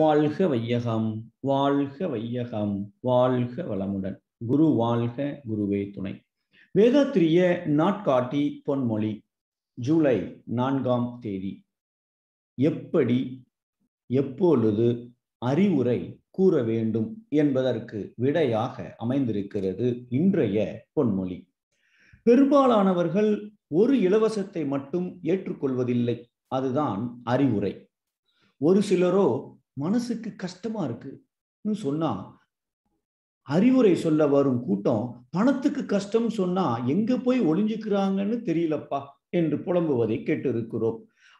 வாழ்க வையகம் வாழ்க வையகம் வாழ்க வளமுடன் குரு வாழ்க குருவே துணை வேதாத்திரிய நாட்காட்டி பொன்மொழி ஜூலை நான்காம் தேதி எப்படி எப்பொழுது அறிவுரை கூற வேண்டும் என்பதற்கு விடையாக அமைந்திருக்கிறது இன்றைய பொன்மொழி பெரும்பாலானவர்கள் ஒரு இலவசத்தை மட்டும் ஏற்றுக்கொள்வதில்லை அதுதான் அறிவுரை ஒரு சிலரோ மனசுக்கு கஷ்டமா இருக்குன்னு சொன்னா அறிவுரை சொல்ல வரும் கூட்டம் பணத்துக்கு கஷ்டம் சொன்னா எங்க போய் ஒளிஞ்சுக்கிறாங்கன்னு தெரியலப்பா என்று புலம்புவதை கேட்டிருக்கிறோம்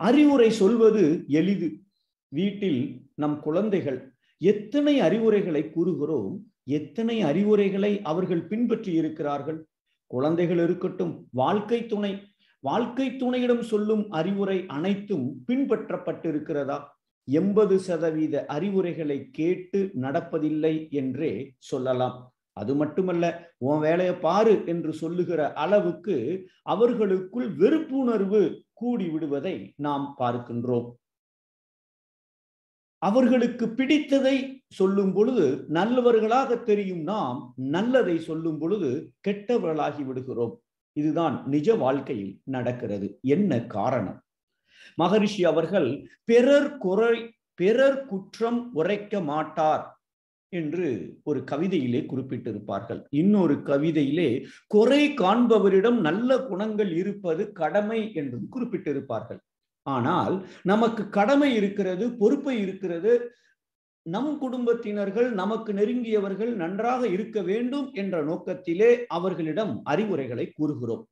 அறிவுரை சொல்வது எளிது வீட்டில் நம் குழந்தைகள் எத்தனை அறிவுரைகளை கூறுகிறோம் எத்தனை அறிவுரைகளை அவர்கள் பின்பற்றி இருக்கிறார்கள் குழந்தைகள் இருக்கட்டும் வாழ்க்கை துணை வாழ்க்கை துணையிடம் சொல்லும் அறிவுரை அனைத்தும் பின்பற்றப்பட்டிருக்கிறதா எண்பது சதவீத அறிவுரைகளை கேட்டு நடப்பதில்லை என்றே சொல்லலாம் அது மட்டுமல்ல உன் வேலையை பாரு என்று சொல்லுகிற அளவுக்கு அவர்களுக்குள் வெறுப்புணர்வு கூடி விடுவதை நாம் பார்க்கின்றோம் அவர்களுக்கு பிடித்ததை சொல்லும் பொழுது நல்லவர்களாக தெரியும் நாம் நல்லதை சொல்லும் பொழுது கெட்டவர்களாகி விடுகிறோம் இதுதான் நிஜ வாழ்க்கையில் நடக்கிறது என்ன காரணம் மகரிஷி அவர்கள் பிறர் குறை பிறர் குற்றம் உரைக்க மாட்டார் என்று ஒரு கவிதையிலே குறிப்பிட்டிருப்பார்கள் இன்னொரு கவிதையிலே குறை காண்பவரிடம் நல்ல குணங்கள் இருப்பது கடமை என்றும் குறிப்பிட்டிருப்பார்கள் ஆனால் நமக்கு கடமை இருக்கிறது பொறுப்பை இருக்கிறது நம் குடும்பத்தினர்கள் நமக்கு நெருங்கியவர்கள் நன்றாக இருக்க வேண்டும் என்ற நோக்கத்திலே அவர்களிடம் அறிவுரைகளை கூறுகிறோம்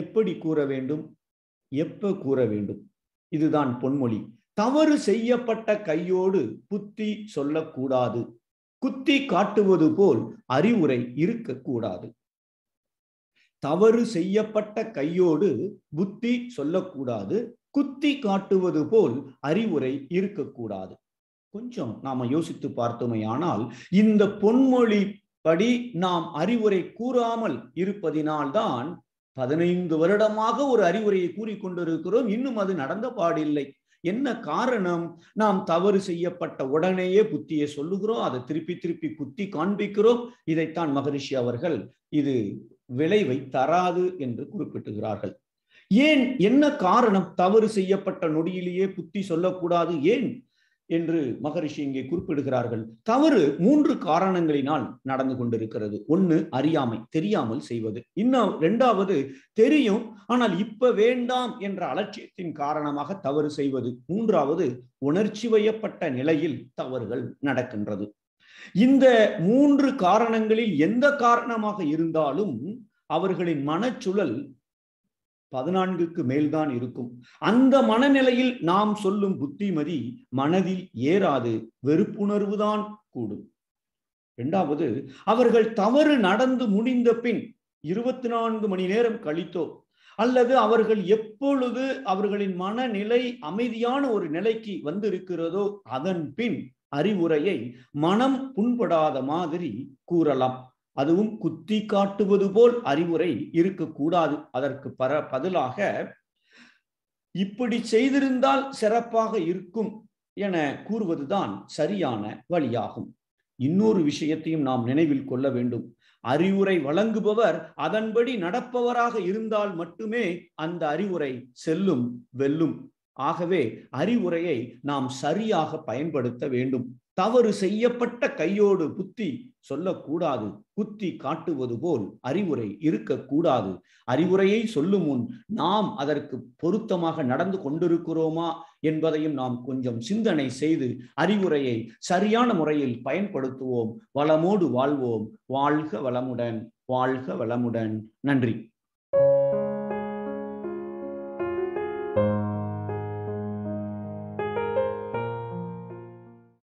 எப்படி கூற வேண்டும் எப்ப கூற வேண்டும் இதுதான் பொன்மொழி தவறு செய்யப்பட்ட கையோடு புத்தி சொல்லக்கூடாது குத்தி காட்டுவது போல் அறிவுரை இருக்கக்கூடாது தவறு செய்யப்பட்ட கையோடு புத்தி சொல்லக்கூடாது குத்தி காட்டுவது போல் அறிவுரை இருக்கக்கூடாது கொஞ்சம் நாம யோசித்து பார்த்தோமையானால் இந்த பொன்மொழி படி நாம் அறிவுரை கூறாமல் இருப்பதினால்தான் பதினைந்து வருடமாக ஒரு அறிவுரையை கூறிக்கொண்டிருக்கிறோம் இன்னும் அது நடந்த பாடில்லை என்ன காரணம் நாம் தவறு செய்யப்பட்ட உடனேயே புத்தியை சொல்லுகிறோம் அதை திருப்பி திருப்பி குத்தி காண்பிக்கிறோம் இதைத்தான் மகரிஷி அவர்கள் இது விளைவை தராது என்று குறிப்பிட்டுகிறார்கள் ஏன் என்ன காரணம் தவறு செய்யப்பட்ட நொடியிலேயே புத்தி சொல்லக்கூடாது ஏன் என்று மகரிஷி இங்கே குறிப்பிடுகிறார்கள் தவறு மூன்று காரணங்களினால் நடந்து கொண்டிருக்கிறது ஒண்ணு அறியாமை தெரியாமல் செய்வது இன்னும் இரண்டாவது தெரியும் ஆனால் இப்ப வேண்டாம் என்ற அலட்சியத்தின் காரணமாக தவறு செய்வது மூன்றாவது உணர்ச்சி வயப்பட்ட நிலையில் தவறுகள் நடக்கின்றது இந்த மூன்று காரணங்களில் எந்த காரணமாக இருந்தாலும் அவர்களின் மனச்சுழல் பதினான்குக்கு மேல்தான் இருக்கும் அந்த மனநிலையில் நாம் சொல்லும் புத்திமதி மனதில் ஏறாது வெறுப்புணர்வுதான் கூடும் இரண்டாவது அவர்கள் தவறு நடந்து முடிந்த பின் இருபத்தி நான்கு மணி நேரம் கழித்தோ அல்லது அவர்கள் எப்பொழுது அவர்களின் மனநிலை அமைதியான ஒரு நிலைக்கு வந்திருக்கிறதோ அதன் பின் அறிவுரையை மனம் புண்படாத மாதிரி கூறலாம் அதுவும் குத்தி காட்டுவது போல் அறிவுரை இருக்கக்கூடாது அதற்கு பர பதிலாக இப்படி செய்திருந்தால் சிறப்பாக இருக்கும் என கூறுவதுதான் சரியான வழியாகும் இன்னொரு விஷயத்தையும் நாம் நினைவில் கொள்ள வேண்டும் அறிவுரை வழங்குபவர் அதன்படி நடப்பவராக இருந்தால் மட்டுமே அந்த அறிவுரை செல்லும் வெல்லும் ஆகவே அறிவுரையை நாம் சரியாக பயன்படுத்த வேண்டும் தவறு செய்யப்பட்ட கையோடு புத்தி சொல்லக்கூடாது புத்தி காட்டுவது போல் அறிவுரை இருக்கக்கூடாது அறிவுரையை சொல்லும் முன் நாம் அதற்கு பொருத்தமாக நடந்து கொண்டிருக்கிறோமா என்பதையும் நாம் கொஞ்சம் சிந்தனை செய்து அறிவுரையை சரியான முறையில் பயன்படுத்துவோம் வளமோடு வாழ்வோம் வாழ்க வளமுடன் வாழ்க வளமுடன் நன்றி